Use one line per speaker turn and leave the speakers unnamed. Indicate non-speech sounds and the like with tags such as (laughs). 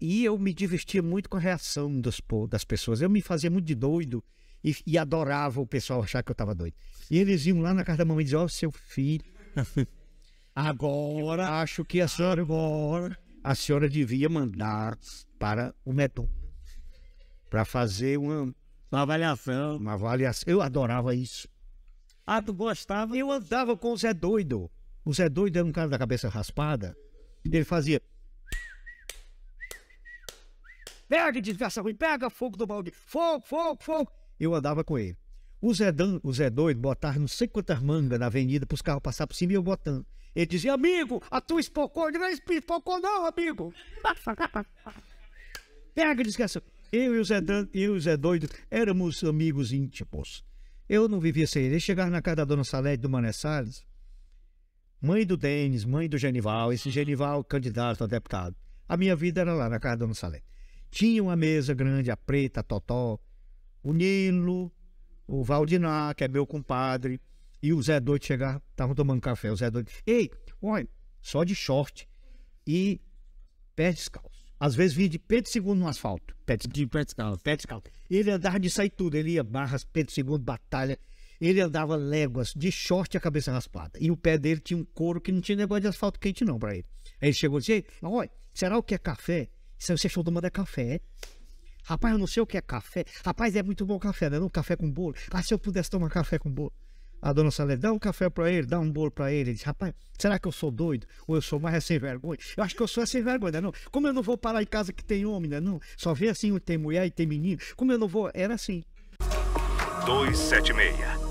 E eu me divertia muito com a reação dos, das pessoas. Eu me fazia muito de doido e, e adorava o pessoal achar que eu estava doido. E eles iam lá na casa da mamãe e diziam: Ó, oh, seu filho, (laughs) agora acho que a senhora agora a senhora devia mandar para o Medon para fazer uma, uma avaliação. Uma avaliação. Eu adorava isso. Ah, tu gostava? Eu andava com o Zé Doido. O Zé Doido era um cara da cabeça raspada. Ele fazia. Pega, desgraça ruim, pega fogo do balde, fogo, fogo, fogo. Eu andava com ele. O Zé, Dan, o Zé doido botava não sei quantas mangas na avenida para os carros passar por cima e eu botando. Ele dizia, amigo, a tua espocou, não é espocou não, amigo. Pega desgraça. Eu e o Zé, Dan, eu e o Zé doido éramos amigos íntimos. Eu não vivia sem ele. Ele chegava na casa da dona Salete do Mané Salles, mãe do Denis, mãe do Genival, esse Genival candidato a deputado. A minha vida era lá na casa da dona Salete tinham a mesa grande, a preta, a Totó, o Nilo, o Valdinar, que é meu compadre, e o Zé Doido chegar, estavam tomando café, o Zé Doido, ei, olha, só de short e pé descalço. Às vezes vinha de pé de segundo no asfalto, pé descalço. De pé descalço. Pé descalço. Ele andava de sair tudo, ele ia barras, pé de segundo, batalha, ele andava léguas, de short e a cabeça raspada. E o pé dele tinha um couro que não tinha negócio de asfalto quente não para ele. Aí ele chegou e disse, olha, será o que é café? Isso aí você estão tomando é café. Rapaz, eu não sei o que é café. Rapaz, é muito bom café, né? Não, café com bolo. Ah, se eu pudesse tomar café com bolo. A dona Salé, dá um café para ele, dá um bolo para ele. Ele diz, rapaz, será que eu sou doido? Ou eu sou mais é sem vergonha? Eu acho que eu sou é sem vergonha, né, Não. Como eu não vou parar em casa que tem homem, né? Não. Só vê assim, tem mulher e tem menino. Como eu não vou? Era assim. 276